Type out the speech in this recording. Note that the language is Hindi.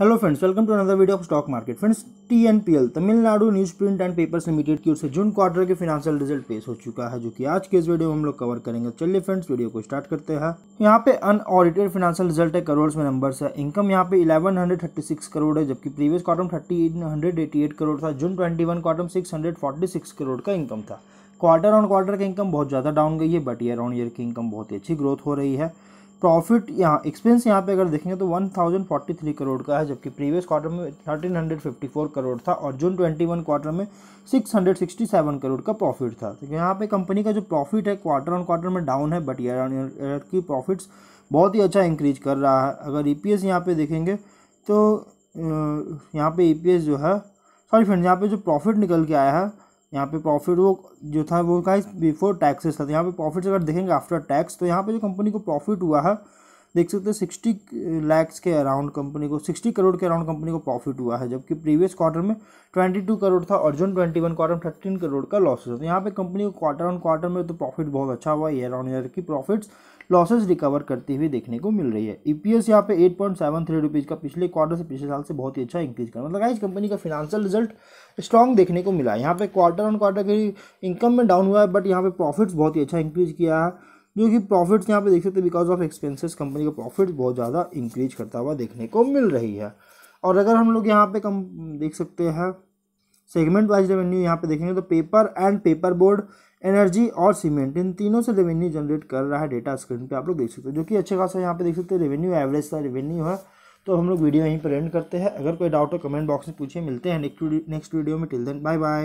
hello friends welcome to another video of stock market friends TNPL Tamil Nadu news print and papers limited की ओर से जून क्वार्टर के फिनेंशियल रिजल्ट पेश हो चुका है जो कि आज के इस वीडियो में हम लोग कवर करेंगे चलिए फ्रेंड्स वीडियो को स्टार्ट करते हैं यहाँ पे अनऑडिटेड फिनेंशियल रिजल्ट है करोड़ में नंबर है इनकम यहाँ पे इलेवन करोड़ है जबकि प्रीवियस क्वार्टर थर्टी करोड़ था जून ट्वेंटी वन क्वार्टर में करोड़ का इनकम था क्वार्टर ऑन क्वार्टर का इनकम बहुत ज़्यादा डाउन गई है बट ईयर ऑन ईयर की इनकम बहुत अच्छी ग्रोथ हो रही है प्रॉफिट यहाँ एक्सपेंस यहाँ पे अगर देखेंगे तो 1043 करोड़ का है जबकि प्रीवियस क्वार्टर में 1354 करोड़ था और जून 21 क्वार्टर में 667 करोड़ का प्रॉफिट था तो यहाँ पे कंपनी का जो प्रॉफिट है क्वार्टर ऑन क्वार्टर में डाउन है बट ईयर ऑन ईयर की प्रॉफिट्स बहुत ही अच्छा इंक्रीज कर रहा है अगर ई पी एस यहाँ पर देखेंगे तो यहाँ पर ई पी एस जो है सॉरी फ्रेंड यहाँ पर जो प्रॉफिट निकल के आया है यहाँ पे प्रॉफिट वो जो था वो का बिफोर टैक्सेस था तो यहाँ पे प्रॉफिट अगर देखेंगे आफ्टर टैक्स तो यहाँ पे जो कंपनी को प्रॉफिट हुआ है देख सकते हैं सिक्सटी लैक्स के अराउंड कंपनी को सिक्सटी करोड़ के अराउंड कंपनी को प्रॉफिट हुआ है जबकि प्रीवियस क्वार्टर में ट्वेंटी टू करोड़ था और जून ट्वेंटी वन क्वार्टर में थर्टीन करोड़ का लॉसेज है तो यहाँ पे कंपनी को क्वार्टर ऑन क्वार्टर में तो प्रॉफिट बहुत अच्छा हुआ ईयर ऑन ईयर की प्रॉफिट्स लॉसेज रिकवर करते हुए देखने को मिल रही है ई पी एस यहाँ पे eight point seven three rupees का पिछले क्वार्टर से पिछले साल से बहुत ही अच्छा इंक्रीज कर मतलब इस कंपनी का फिनेंशियल रिजल्ट स्ट्रॉन्ग देखने को मिला है यहाँ पे क्वार्टर ऑन क्वार्टर की इनकम में डाउन हुआ है बट यहाँ पे प्रॉफिट्स बहुत ही अच्छा इंक्रीज किया है जो कि प्रॉफिट्स यहाँ पे देख सकते हैं बिकॉज ऑफ एक्सपेंसेस कंपनी का प्रॉफिट बहुत ज़्यादा इंक्रीज करता हुआ देखने को मिल रही है और अगर हम लोग यहाँ पे कम देख सकते हैं सेगमेंट वाइज रेवेन्यू यहाँ पे देखेंगे तो paper and paper board energy और सीमेंट इन तीनों से रेवेन्यू जनरेट कर रहा है डेटा स्क्रीन पे आप लोग देख सकते हो जो कि अच्छा खासा यहाँ पे देख सकते हैं रेवेन्यू एवरेज का रेवेन्यू है तो हम लोग वीडियो यहीं पर एंड करते हैं अगर कोई डाउट हो कमेंट बॉक्स में पूछिए मिलते हैं नेक्स्ट वीडियो में टिल देन बाय बाय